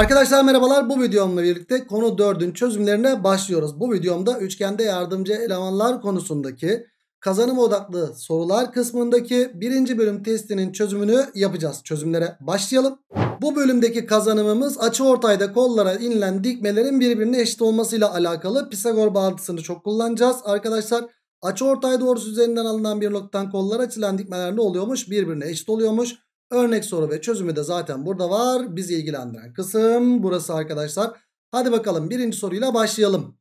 Arkadaşlar merhabalar bu videomla birlikte konu 4'ün çözümlerine başlıyoruz. Bu videomda üçgende yardımcı elemanlar konusundaki kazanım odaklı sorular kısmındaki birinci bölüm testinin çözümünü yapacağız. Çözümlere başlayalım. Bu bölümdeki kazanımımız açı ortayda kollara inilen dikmelerin birbirine eşit olmasıyla alakalı Pisagor bağıntısını çok kullanacağız. Arkadaşlar açı ortay doğrusu üzerinden alınan bir noktadan kollar açılan dikmeler ne oluyormuş? Birbirine eşit oluyormuş. Örnek soru ve çözümü de zaten burada var. Bizi ilgilendiren kısım burası arkadaşlar. Hadi bakalım birinci soruyla başlayalım.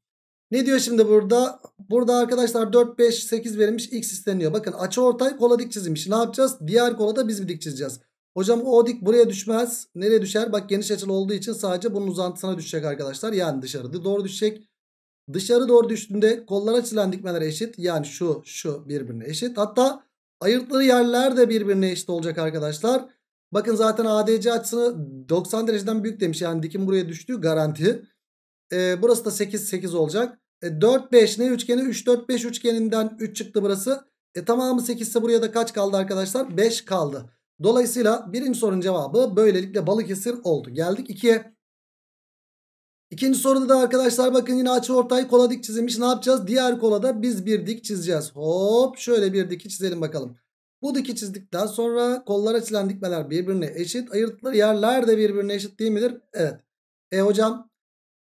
Ne diyor şimdi burada? Burada arkadaşlar 4, 5, 8 verilmiş x isteniyor. Bakın açı ortay kola dik çizilmiş. Ne yapacağız? Diğer kola da biz bir dik çizeceğiz. Hocam o dik buraya düşmez. Nereye düşer? Bak geniş açılı olduğu için sadece bunun uzantısına düşecek arkadaşlar. Yani dışarıda doğru düşecek. Dışarı doğru düştüğünde kollara çizilen dikmeler eşit. Yani şu şu birbirine eşit. Hatta Ayırtları yerler de birbirine eşit olacak arkadaşlar. Bakın zaten ADC açısını 90 dereceden büyük demiş. Yani dikim buraya düştüğü garanti. E, burası da 8 8 olacak. E, 4 5 ne üçgeni? 3 4 5 üçgeninden 3 çıktı burası. E tamamı 8 ise buraya da kaç kaldı arkadaşlar? 5 kaldı. Dolayısıyla birinci sorunun cevabı böylelikle Balıkesir oldu. Geldik 2'ye. İkinci soruda da arkadaşlar bakın yine açı ortay kola dik çizilmiş. Ne yapacağız? Diğer kola da biz bir dik çizeceğiz. Hop şöyle bir dik çizelim bakalım. Bu diki çizdikten sonra kollar açılan dikmeler birbirine eşit. Ayırtıkları yerler de birbirine eşit değil midir? Evet. E hocam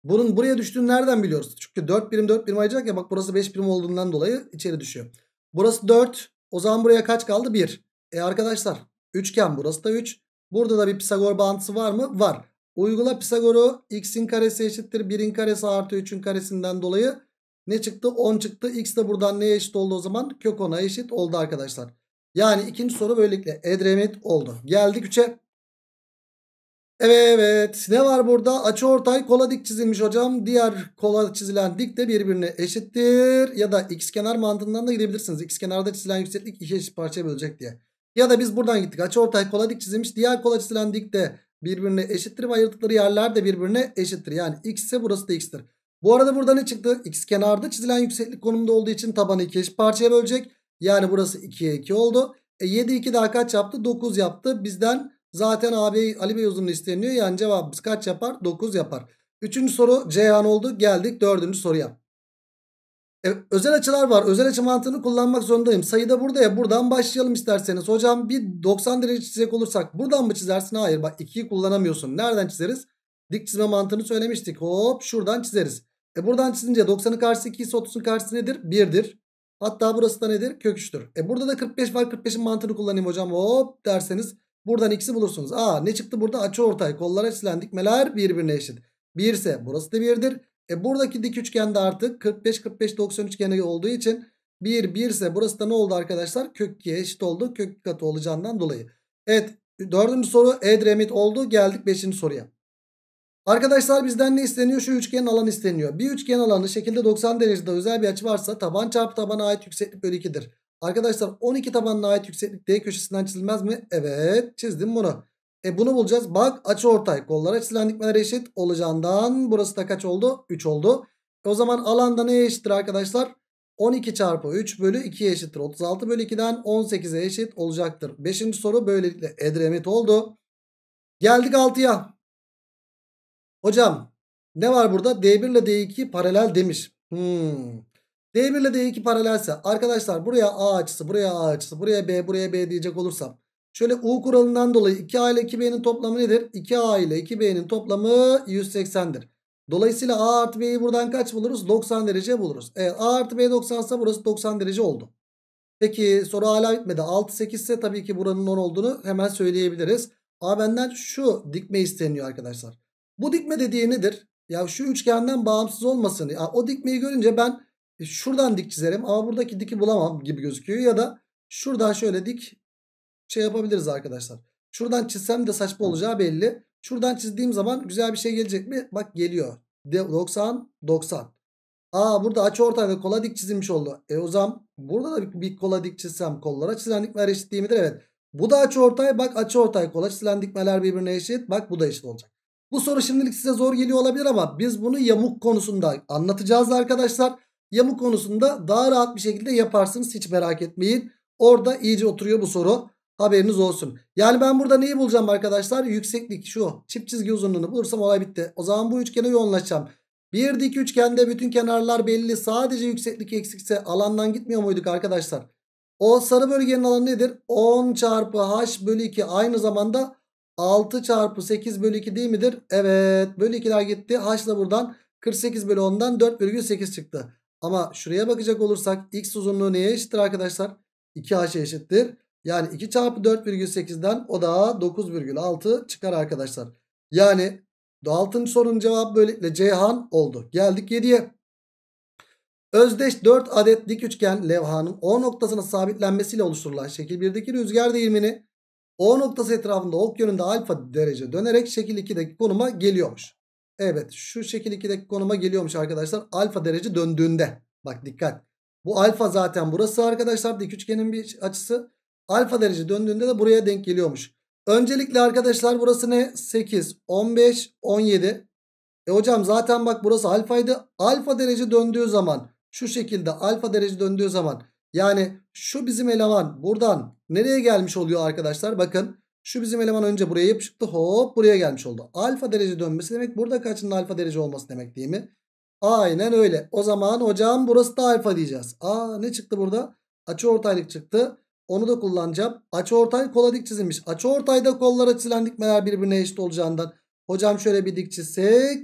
bunun buraya düştüğünü nereden biliyoruz? Çünkü 4 birim 4 birim ayıracak ya bak burası 5 birim olduğundan dolayı içeri düşüyor. Burası 4. O zaman buraya kaç kaldı? 1. E arkadaşlar üçgen burası da 3. Burada da bir Pisagor bağıntısı var mı? Var. Uygula Pisagor'u x'in karesi eşittir 1'in karesi artı 3'ün karesinden dolayı ne çıktı? 10 çıktı. X de buradan neye eşit oldu o zaman? Kök 10'a eşit oldu arkadaşlar. Yani ikinci soru böylelikle Edremit oldu. Geldik 3'e. Evet ne var burada? Açı ortay kola dik çizilmiş hocam. Diğer kola çizilen dik de birbirine eşittir. Ya da x kenar mantığından da gidebilirsiniz. X kenarda çizilen yükseklik iki eşit parçaya bölecek diye. Ya da biz buradan gittik. Açı ortay kola dik çizilmiş. Diğer kola çizilen dik de birbirine eşittir ve ayırdıkları yerler de birbirine eşittir. Yani x ise burası da x'tir. Bu arada burada ne çıktı? X kenarda çizilen yükseklik konumda olduğu için tabanı iki eşit parçaya bölecek. Yani burası 2'ye 2 oldu. E 7 2 daha kaç yaptı? 9 yaptı. Bizden zaten abi Ali Bey uzunluğu isteniyor. Yani cevabımız kaç yapar? 9 yapar. Üçüncü soru Ceyhan oldu. Geldik dördüncü soruya. E, özel açılar var. Özel açı mantığını kullanmak zorundayım. Sayıda burada ya. Buradan başlayalım isterseniz. Hocam bir 90 derece çizecek olursak buradan mı çizersin? Hayır. Bak 2'yi kullanamıyorsun. Nereden çizeriz? Dik çizme mantığını söylemiştik. Hop şuradan çizeriz. E buradan çizince 90'ın karşısı 2 ise 30'un karşısı nedir? 1'dir. Hatta burası da nedir? Kök 3'tür. E burada da 45 var. 45'in mantığını kullanayım hocam. Hop derseniz buradan x'i bulursunuz. Aa ne çıktı burada? Açı ortay. Kollar çizilen dikmeler birbirine eşit. 1 ise burası da 1'dir. E buradaki dik üçgen de artık 45-45-90 üçgeni olduğu için 1 1 ise burası da ne oldu arkadaşlar? Kök 2'ye eşit oldu. Kök 2 katı olacağından dolayı. Evet dördüncü soru Edremit oldu. Geldik beşinci soruya. Arkadaşlar bizden ne isteniyor? Şu üçgenin alanı isteniyor. Bir üçgen alanı şekilde 90 derecede özel bir açı varsa taban çarpı tabana ait yükseklik bölü 2'dir. Arkadaşlar 12 tabanına ait yükseklik D köşesinden çizilmez mi? Evet çizdim bunu. E bunu bulacağız. Bak açı ortay. Kollar açısından dikmeler eşit olacağından burası da kaç oldu? 3 oldu. E o zaman alanda neye eşittir arkadaşlar? 12 çarpı 3 bölü 2'ye eşittir. 36 bölü 2'den 18'e eşit olacaktır. Beşinci soru böylelikle Edremit oldu. Geldik 6'ya. Hocam ne var burada? D1 ile D2 paralel demiş. Hmm. D1 ile D2 paralelse arkadaşlar buraya A açısı, buraya A açısı, buraya B, buraya B diyecek olursam Şöyle U kuralından dolayı 2A ile 2B'nin toplamı nedir? 2A ile 2B'nin toplamı 180'dir. Dolayısıyla A artı B'yi buradan kaç buluruz? 90 derece buluruz. Eğer A artı B 90 ise burası 90 derece oldu. Peki soru hala bitmedi. 6 8 ise tabii ki buranın 10 olduğunu hemen söyleyebiliriz. A benden şu dikme isteniyor arkadaşlar. Bu dikme dediği nedir? Ya şu üçgenden bağımsız olmasın. Ya o dikmeyi görünce ben e, şuradan dik çizerim ama buradaki diki bulamam gibi gözüküyor. Ya da şuradan şöyle dik şey yapabiliriz arkadaşlar. Şuradan çizsem de saçma olacağı belli. Şuradan çizdiğim zaman güzel bir şey gelecek mi? Bak geliyor. 90, 90. Aa burada açı ortay ve kola dik çizilmiş oldu. E o zaman burada da bir, bir kola dik çizsem kollara çizilen dikmeler eşit değil midir? Evet. Bu da açı ortay. Bak açı ortay kola çizilen dikmeler birbirine eşit. Bak bu da eşit olacak. Bu soru şimdilik size zor geliyor olabilir ama biz bunu yamuk konusunda anlatacağız arkadaşlar. Yamuk konusunda daha rahat bir şekilde yaparsınız hiç merak etmeyin. Orada iyice oturuyor bu soru. Haberiniz olsun. Yani ben burada neyi bulacağım arkadaşlar? Yükseklik şu. Çift çizgi uzunluğunu bulursam olay bitti. O zaman bu üçgene yoğunlaşacağım. Bir dik üçgende bütün kenarlar belli. Sadece yükseklik eksikse alandan gitmiyor muyduk arkadaşlar? O sarı bölgenin alanı nedir? 10 çarpı h bölü 2 aynı zamanda 6 çarpı 8 bölü 2 değil midir? Evet bölü 2'ler gitti. H da buradan 48 bölü 10'dan 4 bölü 4,8 çıktı. Ama şuraya bakacak olursak x uzunluğu neye eşittir arkadaşlar? 2 he eşittir. Yani 2 çarpı 4,8'den o da 9,6 çıkar arkadaşlar. Yani 6. sorunun cevabı böylelikle Ceyhan oldu. Geldik 7'ye. Özdeş 4 adet dik üçgen levhanın O noktasına sabitlenmesiyle oluşturulan şekil 1'deki rüzgar değirmeni O noktası etrafında ok yönünde alfa derece dönerek şekil 2'deki konuma geliyormuş. Evet şu şekil 2'deki konuma geliyormuş arkadaşlar alfa derece döndüğünde. Bak dikkat. Bu alfa zaten burası arkadaşlar dik üçgenin bir açısı. Alfa derece döndüğünde de buraya denk geliyormuş. Öncelikle arkadaşlar burası ne? 8, 15, 17. E hocam zaten bak burası alfaydı. Alfa derece döndüğü zaman şu şekilde alfa derece döndüğü zaman yani şu bizim eleman buradan nereye gelmiş oluyor arkadaşlar? Bakın şu bizim eleman önce buraya yapışıktı hop buraya gelmiş oldu. Alfa derece dönmesi demek burada kaçının alfa derece olması demek değil mi? Aynen öyle. O zaman hocam burası da alfa diyeceğiz. Aa ne çıktı burada? Açı ortaylık çıktı. Onu da kullanacağım. Açıortay kola dik çizilmiş. Açıortayda kollara çizilen dikmeler birbirine eşit olacağından. Hocam şöyle bir dik çizsek.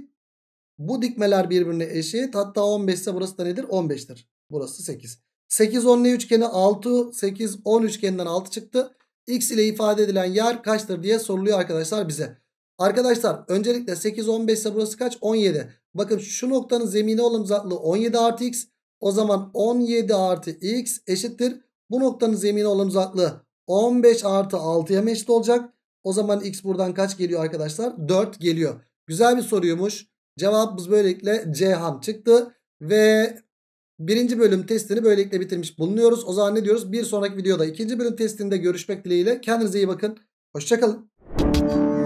Bu dikmeler birbirine eşit. Hatta 15 ise burası da nedir? 15'tir. Burası 8. 8 10'lu üçgeni 6. 8 10 üçgeninden 6 çıktı. X ile ifade edilen yer kaçtır diye soruluyor arkadaşlar bize. Arkadaşlar öncelikle 8 15 ise burası kaç? 17. Bakın şu noktanın zemini olan uzaklığı 17 artı x. O zaman 17 artı x eşittir. Bu noktanın zemini olan uzaklığı 15 artı 6'ya eşit olacak. O zaman x buradan kaç geliyor arkadaşlar? 4 geliyor. Güzel bir soruymuş. Cevabımız böylelikle C ham çıktı. Ve birinci bölüm testini böylelikle bitirmiş bulunuyoruz. O zaman ne diyoruz? Bir sonraki videoda ikinci bölüm testinde görüşmek dileğiyle. Kendinize iyi bakın. Hoşçakalın.